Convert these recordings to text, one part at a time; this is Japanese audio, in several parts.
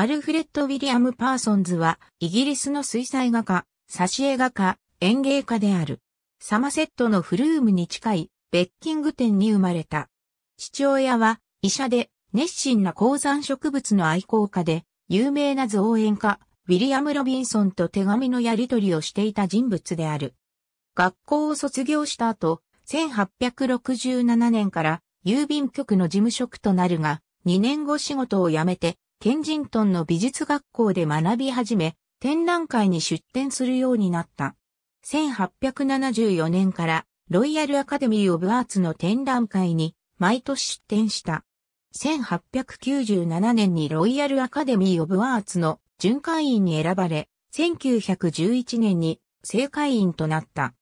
アルフレッド・ウィリアム・パーソンズは、イギリスの水彩画家、挿絵画家、園芸家である。サマセットのフルームに近い、ベッキング店に生まれた。父親は、医者で、熱心な鉱山植物の愛好家で、有名な造園家、ウィリアム・ロビンソンと手紙のやり取りをしていた人物である。学校を卒業した後、1867年から郵便局の事務職となるが、2年後仕事を辞めてケンジントンの美術学校で学び始め、展覧会に出展するようになった。1874年からロイヤルアカデミー・オブ・アーツの展覧会に毎年出展した。1897年にロイヤルアカデミー・オブ・アーツの巡回員に選ばれ、1911年に正会員となった。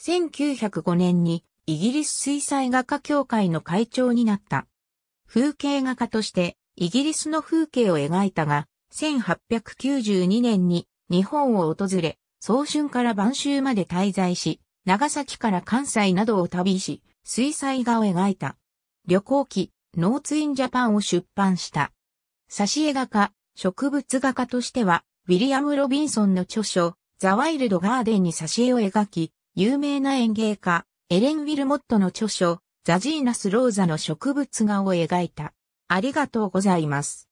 1905年にイギリス水彩画家協会の会長になった。風景画家としてイギリスの風景を描いたが、1892年に日本を訪れ、早春から晩秋まで滞在し、長崎から関西などを旅し、水彩画を描いた。旅行記、ノーツインジャパンを出版した。挿絵画家、植物画家としては、ウィリアム・ロビンソンの著書、ザ・ワイルド・ガーデンに挿絵を描き、有名な園芸家、エレン・ウィルモットの著書、ザ・ジーナス・ローザの植物画を描いた。ありがとうございます。